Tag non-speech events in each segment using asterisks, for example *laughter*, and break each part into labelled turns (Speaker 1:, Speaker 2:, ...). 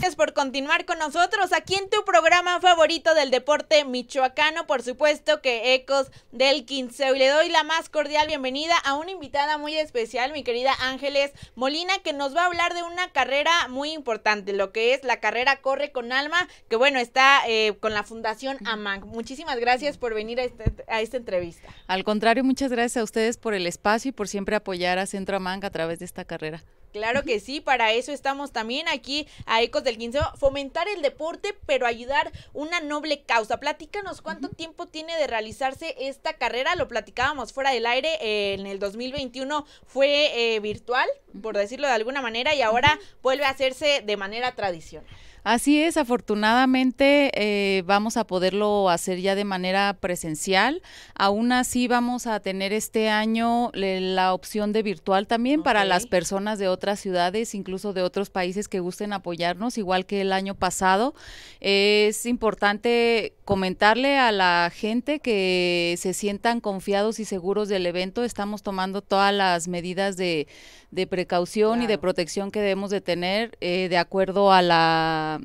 Speaker 1: Gracias por continuar con nosotros aquí en tu programa favorito del deporte michoacano, por supuesto que Ecos del Quinceo. Y le doy la más cordial bienvenida a una invitada muy especial, mi querida Ángeles Molina, que nos va a hablar de una carrera muy importante, lo que es la carrera Corre con Alma, que bueno, está eh, con la Fundación AMANG. Muchísimas gracias por venir este, a, esta entrevista.
Speaker 2: Al contrario, muchas gracias a ustedes por el espacio y por siempre apoyar a Centro AMANG a través de esta carrera.
Speaker 1: Claro que sí, para eso estamos también aquí a Ecos del Quinceo, fomentar el deporte, pero ayudar una noble causa. Platícanos cuánto tiempo tiene de realizarse esta carrera, lo platicábamos fuera del aire, en el 2021 fue eh, virtual, por decirlo de alguna manera, y ahora vuelve a hacerse de manera tradicional.
Speaker 2: Así es, afortunadamente eh, vamos a poderlo hacer ya de manera presencial. Aún así vamos a tener este año la opción de virtual también para las personas de otras ciudades, incluso de otros países que gusten apoyarnos, igual que el año pasado. Es importante comentarle a la gente que se sientan confiados y seguros del evento. Estamos tomando todas las medidas de, precaución y de protección que debemos de tener eh, de acuerdo a la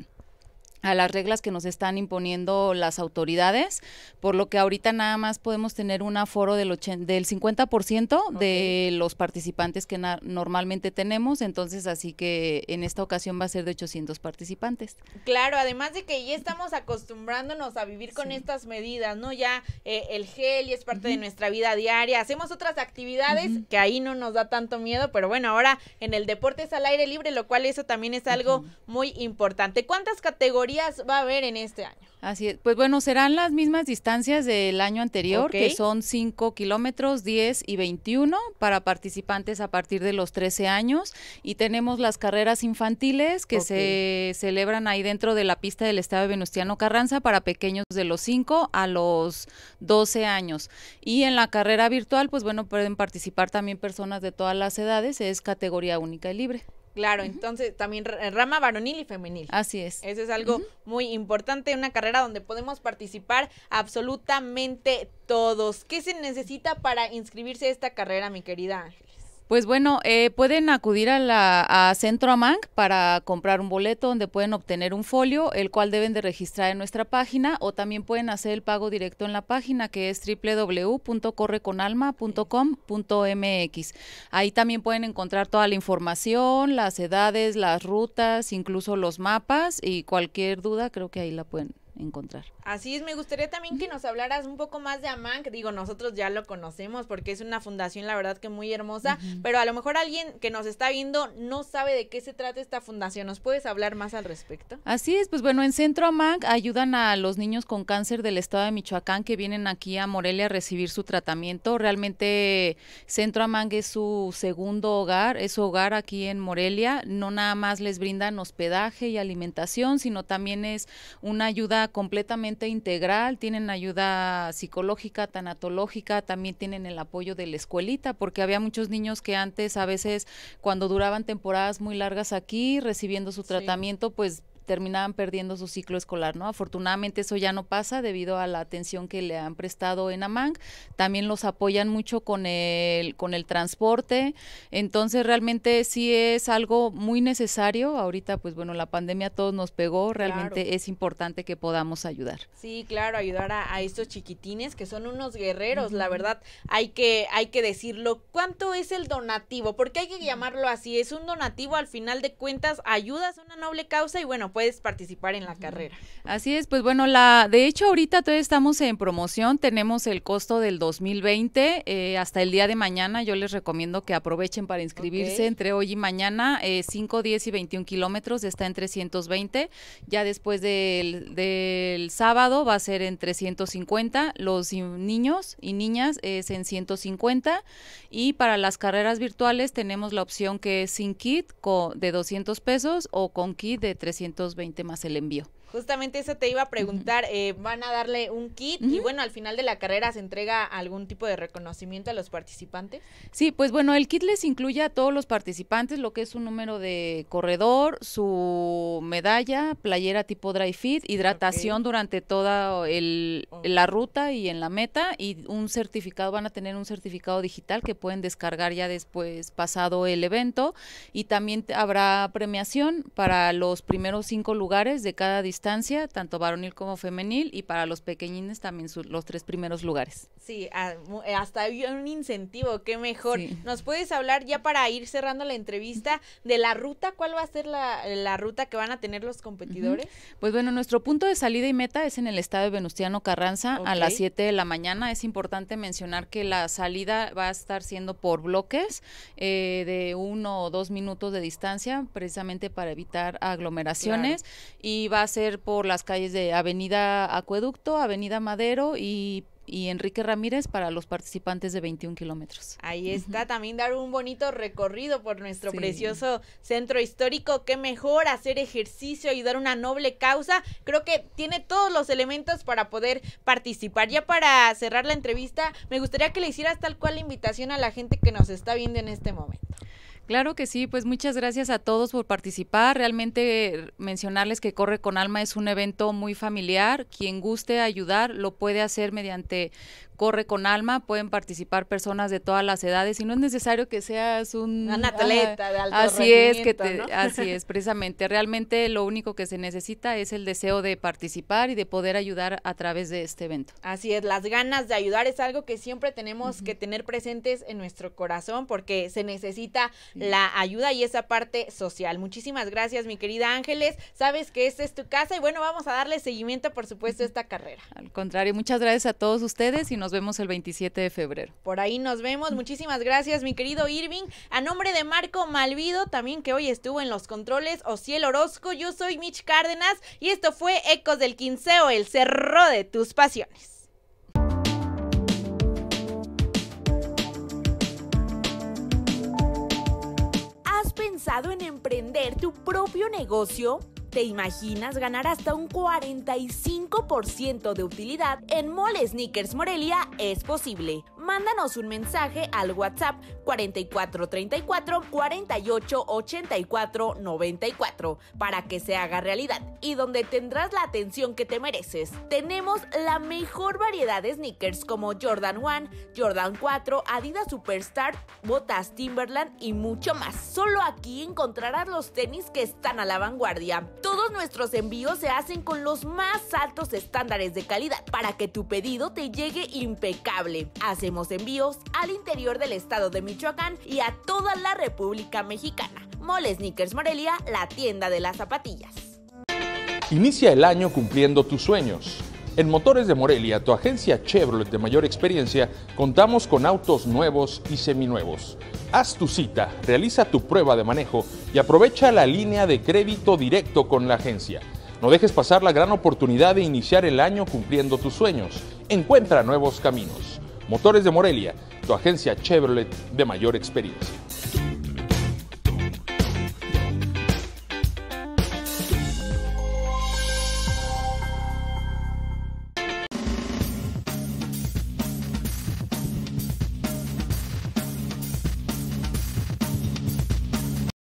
Speaker 2: a las reglas que nos están imponiendo las autoridades, por lo que ahorita nada más podemos tener un aforo del, del 50% de los participantes que normalmente tenemos, entonces así que en esta ocasión va a ser de 800 participantes.
Speaker 1: Claro, además de que ya estamos acostumbrándonos a vivir con estas medidas, ¿no? Ya eh, el gel es parte de nuestra vida diaria, hacemos otras actividades que ahí no nos da tanto miedo, pero bueno, ahora en el deporte es al aire libre, lo cual eso también es algo muy importante. ¿Cuántas categorías? va a haber en este año?
Speaker 2: Así es. Pues bueno, serán las mismas distancias del año anterior, que son 5 kilómetros, 10 y 21 para participantes a partir de los 13 años. Y tenemos las carreras infantiles que se celebran ahí dentro de la pista del Estado de Venustiano Carranza para pequeños de los 5 a los 12 años. Y en la carrera virtual, pues bueno, pueden participar también personas de todas las edades. Es categoría única y libre.
Speaker 1: Claro, entonces también rama varonil y femenil.
Speaker 2: Así es. Eso es
Speaker 1: algo muy importante, una carrera donde podemos participar absolutamente todos. ¿Qué se necesita para inscribirse a esta carrera, mi querida Ángel?
Speaker 2: Pues bueno, eh, pueden acudir a, la, a Centro Amang para comprar un boleto donde pueden obtener un folio, el cual deben de registrar en nuestra página o también pueden hacer el pago directo en la página que es www.correconalma.com.mx. Ahí también pueden encontrar toda la información, las edades, las rutas, incluso los mapas y cualquier duda creo que ahí la pueden encontrar.
Speaker 1: Así es, me gustaría también que nos hablaras un poco más de AMANG, Digo, nosotros ya lo conocemos porque es una fundación, la verdad que muy hermosa, pero a lo mejor alguien que nos está viendo no sabe de qué se trata esta fundación. ¿Nos puedes hablar más al respecto?
Speaker 2: Así es, pues bueno, en Centro AMANG ayudan a los niños con cáncer del estado de Michoacán que vienen aquí a Morelia a recibir su tratamiento. Realmente Centro AMANG es su segundo hogar, es su hogar aquí en Morelia. No nada más les brindan hospedaje y alimentación, sino también es una ayuda completamente integral, tienen ayuda psicológica, tanatológica, también tienen el apoyo de la escuelita, porque había muchos niños que antes a veces cuando duraban temporadas muy largas aquí recibiendo su tratamiento, pues terminaban perdiendo su ciclo escolar, ¿no? Afortunadamente eso ya no pasa debido a la atención que le han prestado en AMANG. También los apoyan mucho con el, con el transporte. Entonces realmente sí es algo muy necesario. Ahorita, pues bueno, la pandemia a todos nos pegó. Realmente es importante que podamos ayudar. Sí,
Speaker 1: claro, ayudar a, estos chiquitines que son unos guerreros, la verdad. Hay que, hay que decirlo. ¿Cuánto es el donativo? Porque hay que llamarlo así. Es un donativo al final de cuentas, ayudas a una noble causa y bueno, puedes participar en la carrera.
Speaker 2: Así es, pues bueno, la de hecho ahorita todavía estamos en promoción, tenemos el costo del 2020 eh, hasta el día de mañana, yo les recomiendo que aprovechen para inscribirse entre hoy y mañana, eh, 5, 10 y 21 kilómetros está en 320, ya después del, del, sábado va a ser en 350, los niños y niñas es en 150 y para las carreras virtuales tenemos la opción que es sin kit de 200 pesos o con kit de 300 20 más el envío.
Speaker 1: Justamente eso te iba a preguntar, eh, van
Speaker 2: a darle un kit y bueno,
Speaker 1: al final de la carrera se entrega algún tipo de reconocimiento a los participantes.
Speaker 2: Sí, pues bueno, el kit les incluye a todos los participantes lo que es su número de corredor, su medalla, playera tipo dry fit, hidratación durante toda la ruta y en la meta y un certificado, van a tener un certificado digital que pueden descargar ya después pasado el evento y también habrá premiación para los primeros cinco lugares de cada distancia, tanto varonil como femenil, y para los pequeñines también los tres primeros lugares.
Speaker 1: Sí, eh, hasta hay un incentivo, qué mejor. ¿Nos puedes hablar ya para ir cerrando la entrevista de la ruta? ¿Cuál va a ser
Speaker 2: la, ruta que van a tener los competidores? Pues bueno, nuestro punto de salida y meta es en el estado de Venustiano Carranza a las 7 de la mañana. Es importante mencionar que la salida va a estar siendo por bloques eh, de uno o dos minutos de distancia, precisamente para evitar aglomeraciones y va a ser por las calles de Avenida Acueducto, Avenida Madero y Enrique Ramírez para los participantes de 21 kilómetros. Ahí está,
Speaker 1: también dar un bonito recorrido por nuestro precioso centro histórico. Qué mejor hacer ejercicio, y dar una noble causa. Creo que tiene todos los elementos para poder participar. Ya para cerrar la entrevista, me gustaría que le hicieras tal cual la invitación a la gente que nos está viendo en este momento.
Speaker 2: Claro que sí, pues muchas gracias a todos por participar. Realmente mencionarles que Corre con Alma es un evento muy familiar. Quien guste ayudar lo puede hacer mediante Corre con Alma. Pueden participar personas de todas las edades y no es necesario que seas un, un atleta de alto Así es que así *laughs* es precisamente. Realmente lo único que se necesita es el deseo de participar y de poder ayudar a través de este evento. Así es, las ganas de ayudar es algo que siempre tenemos que tener presentes en
Speaker 1: nuestro corazón porque se necesita la ayuda y esa parte social. Muchísimas gracias, mi querida Ángeles. Sabes que esta es tu casa y bueno, vamos a darle seguimiento, por supuesto, a esta carrera.
Speaker 2: Al contrario, muchas gracias a todos ustedes y nos vemos el 27 de febrero.
Speaker 1: Por ahí nos vemos. Muchísimas gracias, mi querido Irving. A nombre de Marco Malvido, también que hoy estuvo en los controles, o Ociel Orozco, yo soy Mitch Cárdenas y esto fue Ecos del Quinceo, el cerro de tus pasiones. tu propio negocio? ¿Te imaginas ganar hasta un 45% de utilidad en Moles Sneakers Morelia? Es posible mándanos un mensaje al WhatsApp 4434 48 94 para que se haga realidad y donde tendrás la atención que te mereces. Tenemos la mejor variedad de sneakers como Jordan 1, Jordan 4, Adidas Superstar, botas Timberland y mucho más. Solo aquí encontrarás los tenis que están a la vanguardia. Todos nuestros envíos se hacen con los más altos estándares de calidad para que tu pedido te llegue impecable envíos al interior del estado de Michoacán y a toda la República Mexicana. Mole Sneakers Morelia, la tienda de las zapatillas.
Speaker 2: Inicia el año cumpliendo tus sueños. En Motores de Morelia, tu agencia Chevrolet de mayor experiencia, contamos con autos nuevos y seminuevos. Haz tu cita, realiza tu prueba de manejo y aprovecha la línea de crédito directo con la agencia. No dejes pasar la gran oportunidad de iniciar el año cumpliendo tus sueños. Encuentra nuevos caminos. Motores de Morelia, tu agencia Chevrolet de mayor experiencia.